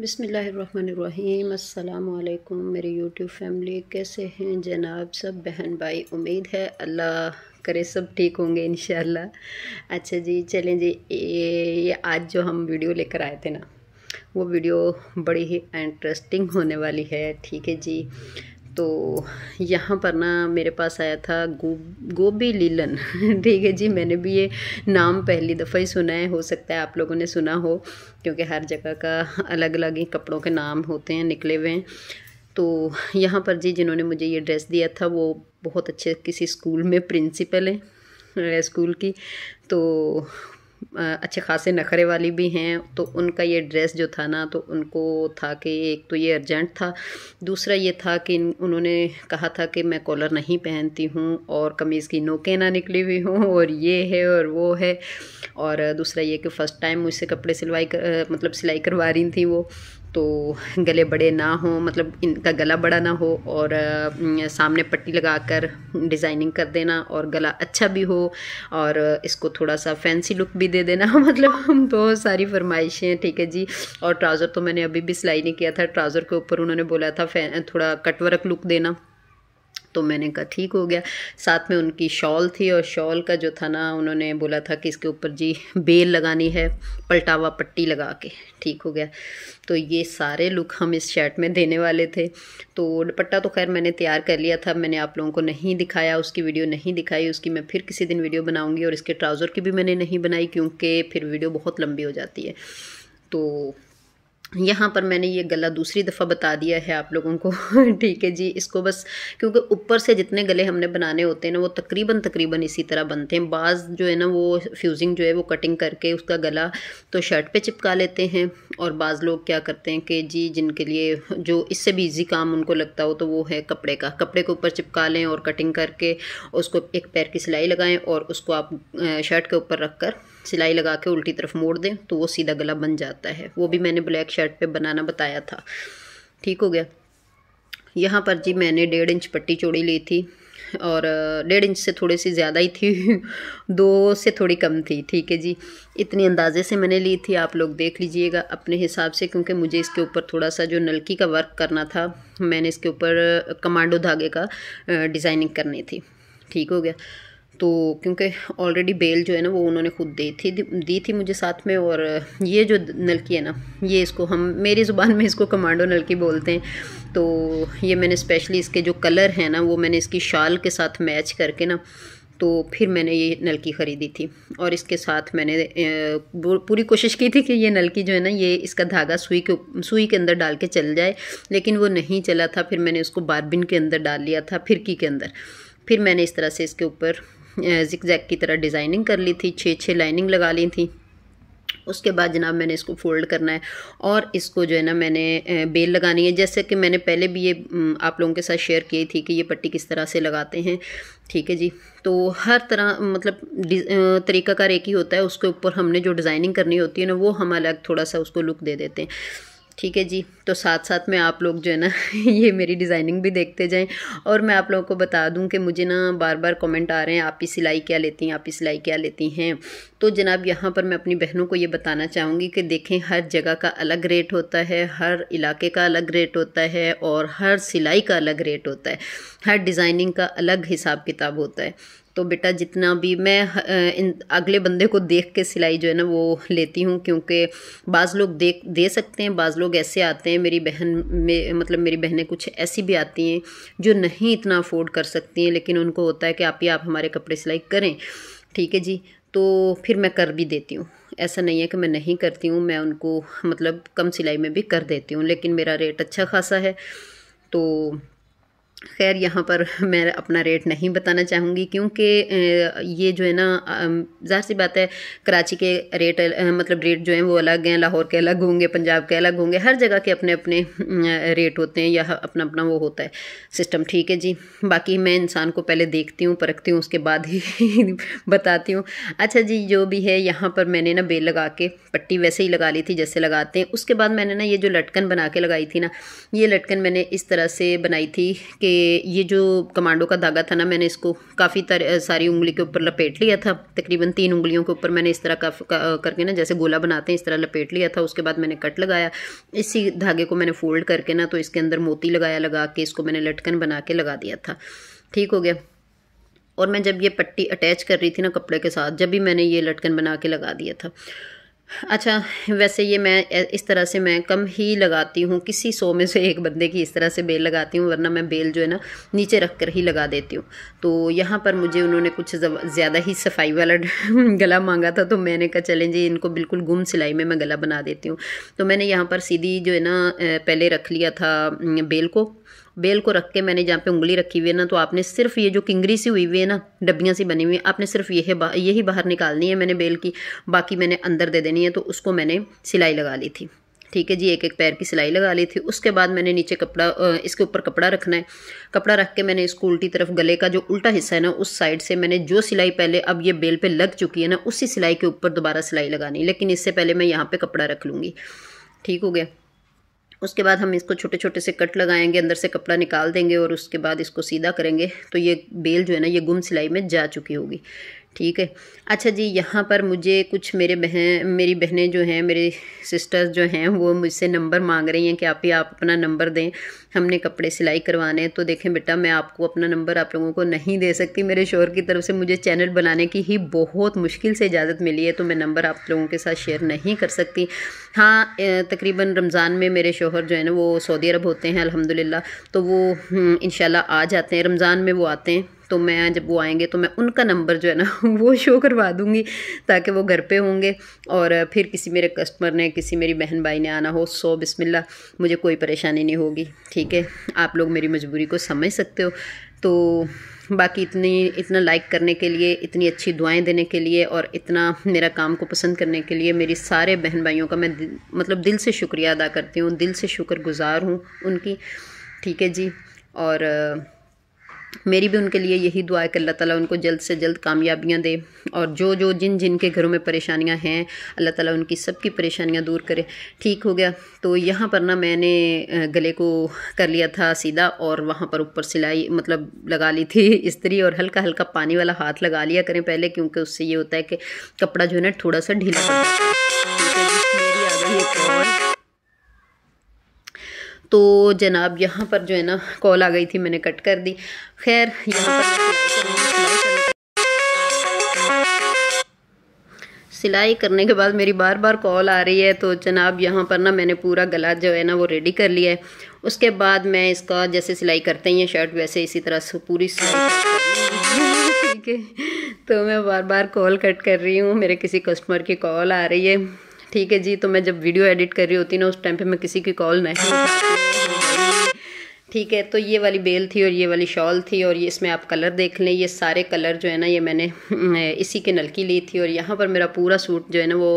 बिसमीम् अल्लाम मेरी YouTube family कैसे हैं जनाब सब बहन भाई उम्मीद है अल्लाह करे सब ठीक होंगे इन अच्छा जी चलें जी ये आज जो हम वीडियो लेकर आए थे ना वो वीडियो बड़ी ही इंटरेस्टिंग होने वाली है ठीक है जी तो यहाँ पर ना मेरे पास आया था गो गोभी लीलन ठीक है जी मैंने भी ये नाम पहली दफ़ा ही सुना है हो सकता है आप लोगों ने सुना हो क्योंकि हर जगह का अलग अलग ही कपड़ों के नाम होते हैं निकले हुए हैं तो यहाँ पर जी जिन्होंने मुझे ये ड्रेस दिया था वो बहुत अच्छे किसी स्कूल में प्रिंसिपल हैं स्कूल की तो अच्छे खासे नखरे वाली भी हैं तो उनका ये ड्रेस जो था ना तो उनको था कि एक तो ये अर्जेंट था दूसरा ये था कि उन्होंने कहा था कि मैं कॉलर नहीं पहनती हूँ और कमीज़ की नोकें ना निकली हुई हूँ और ये है और वो है और दूसरा ये कि फ़र्स्ट टाइम मुझसे कपड़े सिलवाई कर, मतलब सिलाई करवा रही थी वो तो गले बड़े ना हों मतलब इनका गला बड़ा ना हो और सामने पट्टी लगाकर डिज़ाइनिंग कर देना और गला अच्छा भी हो और इसको थोड़ा सा फैंसी लुक भी दे देना मतलब बहुत सारी फरमाइशें हैं ठीक है जी और ट्राउज़र तो मैंने अभी भी सिलाई नहीं किया था ट्राउज़र के ऊपर उन्होंने बोला था थोड़ा कटवर्क लुक देना तो मैंने कहा ठीक हो गया साथ में उनकी शॉल थी और शॉल का जो था ना उन्होंने बोला था कि इसके ऊपर जी बेल लगानी है पलटावा पट्टी लगा के ठीक हो गया तो ये सारे लुक हम इस शर्ट में देने वाले थे तो दुपट्टा तो खैर मैंने तैयार कर लिया था मैंने आप लोगों को नहीं दिखाया उसकी वीडियो नहीं दिखाई उसकी मैं फिर किसी दिन वीडियो बनाऊँगी और इसके ट्राउज़र की भी मैंने नहीं बनाई क्योंकि फिर वीडियो बहुत लंबी हो जाती है तो यहाँ पर मैंने ये गला दूसरी दफ़ा बता दिया है आप लोगों को ठीक है जी इसको बस क्योंकि ऊपर से जितने गले हमने बनाने होते हैं ना वो तकरीबन तकरीबन इसी तरह बनते हैं बाज़ जो है ना वो फ्यूज़िंग जो है वो कटिंग करके उसका गला तो शर्ट पे चिपका लेते हैं और बाज़ लोग क्या करते हैं कि जी जिनके लिए जो इससे भी ईजी काम उनको लगता हो तो वो है कपड़े का कपड़े के ऊपर चिपका लें और कटिंग करके उसको एक पैर की सिलाई लगाएँ और उसको आप शर्ट के ऊपर रख कर सिलाई लगा के उल्टी तरफ मोड़ दें तो वो सीधा गला बन जाता है वो भी मैंने ब्लैक शर्ट पे बनाना बताया था ठीक हो गया यहाँ पर जी मैंने डेढ़ इंच पट्टी चौड़ी ली थी और डेढ़ इंच से थोड़ी सी ज़्यादा ही थी दो से थोड़ी कम थी ठीक है जी इतनी अंदाजे से मैंने ली थी आप लोग देख लीजिएगा अपने हिसाब से क्योंकि मुझे इसके ऊपर थोड़ा सा जो नलकी का वर्क करना था मैंने इसके ऊपर कमांडो धागे का डिज़ाइनिंग करनी थी ठीक हो गया तो क्योंकि ऑलरेडी बेल जो है ना वो उन्होंने खुद दी थी दी थी मुझे साथ में और ये जो नलकी है ना ये इसको हम मेरी ज़ुबान में इसको कमांडो नलकी बोलते हैं तो ये मैंने स्पेशली इसके जो कलर हैं ना वो मैंने इसकी शाल के साथ मैच करके ना तो फिर मैंने ये नलकी ख़रीदी थी और इसके साथ मैंने पूरी कोशिश की थी कि ये नलकी जो है ना ये इसका धागा सुई के सुई के अंदर डाल के चल जाए लेकिन वो नहीं चला था फिर मैंने उसको बारबिन के अंदर डाल लिया था फिरकी के अंदर फिर मैंने इस तरह से इसके ऊपर जिक जैक की तरह डिज़ाइनिंग कर ली थी छः छः लाइनिंग लगा ली थी उसके बाद जनाब मैंने इसको फोल्ड करना है और इसको जो है ना मैंने बेल लगानी है जैसे कि मैंने पहले भी ये आप लोगों के साथ शेयर की थी कि ये पट्टी किस तरह से लगाते हैं ठीक है जी तो हर तरह मतलब तरीका का एक ही होता है उसके ऊपर हमने जो डिज़ाइनिंग करनी होती है ना वो हम अलग थोड़ा सा उसको लुक दे देते हैं ठीक है जी तो साथ साथ में आप लोग जो है ना ये मेरी डिज़ाइनिंग भी देखते जाएं और मैं आप लोगों को बता दूं कि मुझे ना बार बार कमेंट आ रहे हैं आप ही सिलाई क्या लेती हैं आप ही सिलाई क्या लेती हैं तो जनाब यहाँ पर मैं अपनी बहनों को ये बताना चाहूँगी कि देखें हर जगह का अलग रेट होता है हर इलाके का अलग रेट होता है और हर सिलाई का अलग रेट होता है हर डिज़ाइनिंग का अलग हिसाब किताब होता है तो बेटा जितना भी मैं इन अगले बंदे को देख के सिलाई जो है ना वो लेती हूँ क्योंकि बाज़ लोग देख दे सकते हैं बाज़ लोग ऐसे आते हैं मेरी बहन में मतलब मेरी बहनें कुछ ऐसी भी आती हैं जो नहीं इतना अफोर्ड कर सकती हैं लेकिन उनको होता है कि आप ही आप हमारे कपड़े सिलाई करें ठीक है जी तो फिर मैं कर भी देती हूँ ऐसा नहीं है कि मैं नहीं करती हूँ मैं उनको मतलब कम सिलाई में भी कर देती हूँ लेकिन मेरा रेट अच्छा खासा है तो खैर यहाँ पर मैं अपना रेट नहीं बताना चाहूँगी क्योंकि ये जो है ना ज़ाहिर सी बात है कराची के रेट मतलब रेट जो हैं वो अलग हैं लाहौर के अलग होंगे पंजाब के अलग होंगे हर जगह के अपने अपने रेट होते हैं या अपना अपना वो होता है सिस्टम ठीक है जी बाकी मैं इंसान को पहले देखती हूँ परखती हूँ उसके बाद ही बताती हूँ अच्छा जी जो भी है यहाँ पर मैंने ना बेल लगा के पट्टी वैसे ही लगा ली थी जैसे लगाते हैं उसके बाद मैंने ना ये जो लटकन बना के लगाई थी ना ये लटकन मैंने इस तरह से बनाई थी कि कि ये जो कमांडो का धागा था ना मैंने इसको काफ़ी तर सारी उंगली के ऊपर लपेट लिया था तकरीबन तीन उंगलियों के ऊपर मैंने इस तरह का करके ना जैसे गोला बनाते हैं इस तरह लपेट लिया था उसके बाद मैंने कट लगाया इसी धागे को मैंने फोल्ड करके ना तो इसके अंदर मोती लगाया लगा के इसको मैंने लटकन बना के लगा दिया था ठीक हो गया और मैं जब ये पट्टी अटैच कर रही थी ना कपड़े के साथ जब भी मैंने ये लटकन बना के लगा दिया था अच्छा वैसे ये मैं इस तरह से मैं कम ही लगाती हूँ किसी सो में से एक बंदे की इस तरह से बेल लगाती हूँ वरना मैं बेल जो है ना नीचे रख कर ही लगा देती हूँ तो यहाँ पर मुझे उन्होंने कुछ ज़्यादा ही सफाई वाला गला मांगा था तो मैंने कहा चलें जी इनको बिल्कुल गुम सिलाई में मैं गला बना देती हूँ तो मैंने यहाँ पर सीधी जो है ना पहले रख लिया था बेल को बेल को रख के मैंने जहाँ पे उंगली रखी हुई है ना तो आपने सिर्फ ये जो किंगरी सी हुई हुई है ना डब्बियाँ सी बनी हुई है आपने सिर्फ यही बा, यही बाहर निकालनी है मैंने बेल की बाकी मैंने अंदर दे देनी है तो उसको मैंने सिलाई लगा ली थी ठीक है जी एक एक पैर की सिलाई लगा ली थी उसके बाद मैंने नीचे कपड़ा इसके ऊपर कपड़ा रखना है कपड़ा रख के मैंने इसको उल्टी तरफ गले का जो उल्टा हिस्सा है ना उस साइड से मैंने जो सिलाई पहले अब ये बेल पे लग चुकी है ना उसी सिलाई के ऊपर दोबारा सिलाई लगानी लेकिन इससे पहले मैं यहाँ पे कपड़ा रख लूँगी ठीक हो गया उसके बाद हम इसको छोटे छोटे से कट लगाएंगे अंदर से कपड़ा निकाल देंगे और उसके बाद इसको सीधा करेंगे तो ये बेल जो है ना ये गुम सिलाई में जा चुकी होगी ठीक है अच्छा जी यहाँ पर मुझे कुछ मेरे बहन मेरी बहनें जो हैं मेरे सिस्टर्स जो हैं वो मुझसे नंबर मांग रही हैं कि आप ही आप अपना नंबर दें हमने कपड़े सिलाई करवाने हैं तो देखें बेटा मैं आपको अपना नंबर आप लोगों को नहीं दे सकती मेरे शोर की तरफ से मुझे चैनल बनाने की ही बहुत मुश्किल से इजाज़त मिली है तो मैं नंबर आप लोगों के साथ शेयर नहीं कर सकती हाँ तकरीबन रमज़ान में मेरे शोहर जो है ना वो सऊदी अरब होते हैं अलहमदिल्ला तो वो हम्म, इन आ जाते हैं रमज़ान में वो आते हैं तो मैं जब वो आएंगे तो मैं उनका नंबर जो है ना वो शो करवा दूँगी ताकि वो घर पे होंगे और फिर किसी मेरे कस्टमर ने किसी मेरी बहन भाई ने आना हो सो बिस्मिल्ला मुझे कोई परेशानी नहीं होगी ठीक है आप लोग मेरी मजबूरी को समझ सकते हो तो बाकी इतनी इतना लाइक करने के लिए इतनी अच्छी दुआएं देने के लिए और इतना मेरा काम को पसंद करने के लिए मेरी सारे बहन भाइयों का मैं दिल, मतलब दिल से शुक्रिया अदा करती हूँ दिल से शुक्रगुजार हूँ उनकी ठीक है जी और मेरी भी उनके लिए यही दुआ है कि अल्लाह ताला उनको जल्द से जल्द कामयाबियाँ दे और जो जो जिन जिन के घरों में परेशानियाँ हैं अल्लाह ताला उनकी सबकी परेशानियाँ दूर करे ठीक हो गया तो यहाँ पर ना मैंने गले को कर लिया था सीधा और वहाँ पर ऊपर सिलाई मतलब लगा ली थी इस्त्री और हल्का हल्का पानी वाला हाथ लगा लिया करें पहले क्योंकि उससे ये होता है कि कपड़ा जो है ना थोड़ा सा ढीला तो जनाब यहाँ पर जो है ना कॉल आ गई थी मैंने कट कर दी खैर यहाँ पर सिलाई करने के बाद मेरी बार बार कॉल आ रही है तो जनाब यहाँ पर ना मैंने पूरा गला जो है ना वो रेडी कर लिया है उसके बाद मैं इसका जैसे सिलाई करते हैं शर्ट वैसे इसी तरह से पूरी ठीक है तो मैं बार बार कॉल कट कर रही हूँ मेरे किसी कस्टमर की कॉल आ रही है ठीक है जी तो मैं जब वीडियो एडिट कर रही होती ना उस टाइम पे मैं किसी की कॉल नहीं ठीक है तो ये वाली बेल थी और ये वाली शॉल थी और ये इसमें आप कलर देख लें ये सारे कलर जो है ना ये मैंने इसी के नलकी ली थी और यहाँ पर मेरा पूरा सूट जो है ना वो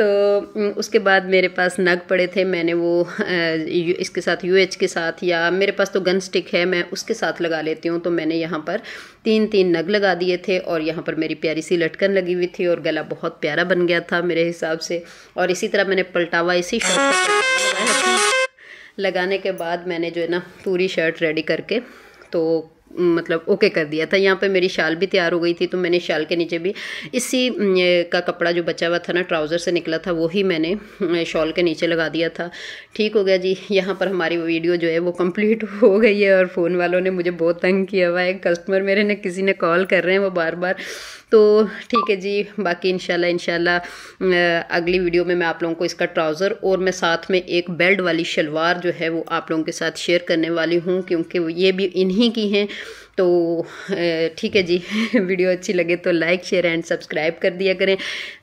तो उसके बाद मेरे पास नग पड़े थे मैंने वो इसके साथ यू के साथ या मेरे पास तो गन स्टिक है मैं उसके साथ लगा लेती हूँ तो मैंने यहाँ पर तीन तीन नग लगा दिए थे और यहाँ पर मेरी प्यारी सी लटकन लगी हुई थी और गला बहुत प्यारा बन गया था मेरे हिसाब से और इसी तरह मैंने पलटावा इसी लगाने के बाद मैंने जो है ना पूरी शर्ट रेडी करके तो मतलब ओके कर दिया था यहाँ पे मेरी शाल भी तैयार हो गई थी तो मैंने शाल के नीचे भी इसी का कपड़ा जो बचा हुआ था ना ट्राउज़र से निकला था वो ही मैंने शॉल के नीचे लगा दिया था ठीक हो गया जी यहाँ पर हमारी वीडियो जो है वो कंप्लीट हो गई है और फ़ोन वालों ने मुझे बहुत तंग किया हुआ है कस्टमर मेरे ने किसी ने कॉल कर रहे हैं वो बार बार तो ठीक है जी बाकी इनशाला इनशाला अगली वीडियो में मैं आप लोगों को इसका ट्राउज़र और मैं साथ में एक बेल्ट वाली शलवार जो है वो आप लोगों के साथ शेयर करने वाली हूँ क्योंकि ये भी इन्हीं की हैं तो ठीक है जी वीडियो अच्छी लगे तो लाइक शेयर एंड सब्सक्राइब कर दिया करें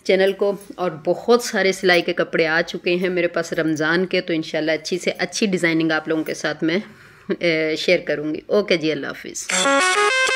चैनल को और बहुत सारे सिलाई के कपड़े आ चुके हैं मेरे पास रमज़ान के तो इन अच्छी से अच्छी डिज़ाइनिंग आप लोगों के साथ मैं शेयर करूँगी ओके जी अल्लाह हाफिज़